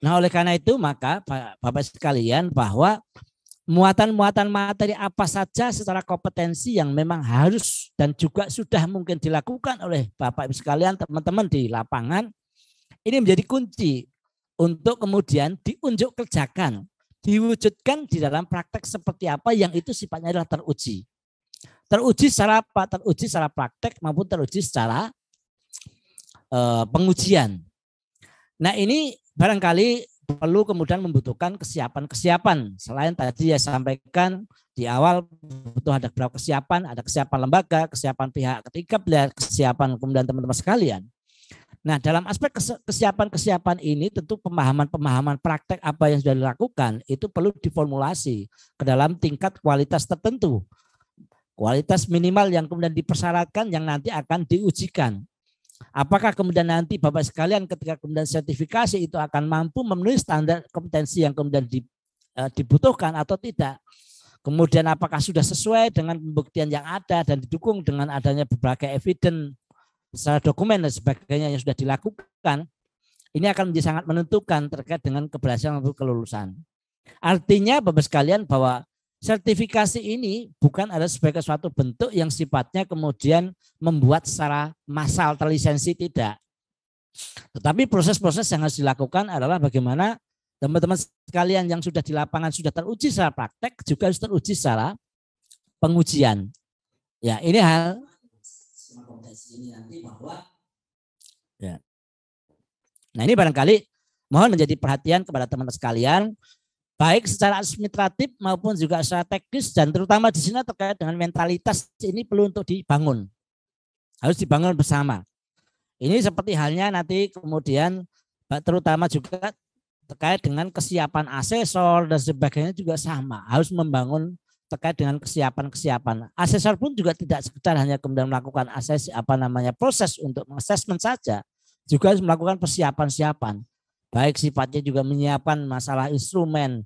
Nah, oleh karena itu maka Bapak sekalian bahwa muatan-muatan materi apa saja secara kompetensi yang memang harus dan juga sudah mungkin dilakukan oleh Bapak Ibu sekalian, teman-teman di lapangan ini menjadi kunci untuk kemudian diunjuk kerjakan, diwujudkan di dalam praktek seperti apa yang itu sifatnya adalah teruji. Teruji secara apa? Teruji secara praktek maupun teruji secara eh, pengujian. Nah ini barangkali perlu kemudian membutuhkan kesiapan-kesiapan. Selain tadi saya sampaikan di awal butuh ada beberapa kesiapan, ada kesiapan lembaga, kesiapan pihak ketiga, kesiapan kemudian teman-teman sekalian. Nah, dalam aspek kesiapan-kesiapan ini tentu pemahaman-pemahaman praktek apa yang sudah dilakukan itu perlu diformulasi ke dalam tingkat kualitas tertentu. Kualitas minimal yang kemudian dipersyaratkan yang nanti akan diujikan Apakah kemudian nanti Bapak sekalian ketika kemudian sertifikasi itu akan mampu memenuhi standar kompetensi yang kemudian eh, dibutuhkan atau tidak? Kemudian apakah sudah sesuai dengan pembuktian yang ada dan didukung dengan adanya berbagai eviden secara dokumen dan sebagainya yang sudah dilakukan? Ini akan menjadi sangat menentukan terkait dengan keberhasilan untuk kelulusan. Artinya Bapak sekalian bahwa sertifikasi ini bukan ada sebagai suatu bentuk yang sifatnya kemudian membuat secara massal terlisensi tidak. Tetapi proses-proses yang harus dilakukan adalah bagaimana teman-teman sekalian yang sudah di lapangan sudah teruji secara praktek juga harus teruji secara pengujian. Ya, ini hal ya. Nah, ini barangkali mohon menjadi perhatian kepada teman-teman sekalian baik secara administratif maupun juga secara teknis dan terutama di sini terkait dengan mentalitas ini perlu untuk dibangun. Harus dibangun bersama. Ini seperti halnya nanti kemudian terutama juga terkait dengan kesiapan asesor dan sebagainya juga sama. Harus membangun terkait dengan kesiapan-kesiapan. Asesor pun juga tidak sekedar hanya kemudian melakukan ases apa namanya proses untuk assessment saja, juga harus melakukan persiapan-siapan. Baik sifatnya juga menyiapkan masalah instrumen,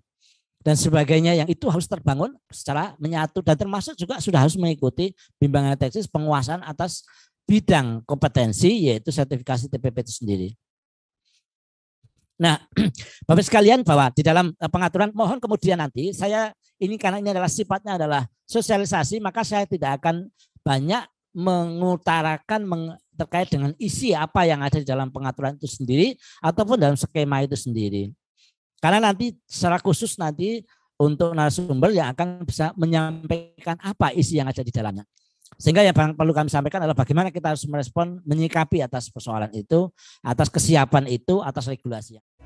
dan sebagainya yang itu harus terbangun secara menyatu dan termasuk juga sudah harus mengikuti bimbingan teknis penguasaan atas bidang kompetensi yaitu sertifikasi TPP itu sendiri. Nah, Bapak sekalian bahwa di dalam eh, pengaturan mohon kemudian nanti saya ini karena ini adalah sifatnya adalah sosialisasi maka saya tidak akan banyak mengutarakan meng, terkait dengan isi apa yang ada di dalam pengaturan itu sendiri ataupun dalam skema itu sendiri. Karena nanti secara khusus nanti untuk narasumber yang akan bisa menyampaikan apa isi yang ada di dalamnya. Sehingga yang perlu kami sampaikan adalah bagaimana kita harus merespon, menyikapi atas persoalan itu, atas kesiapan itu, atas regulasi.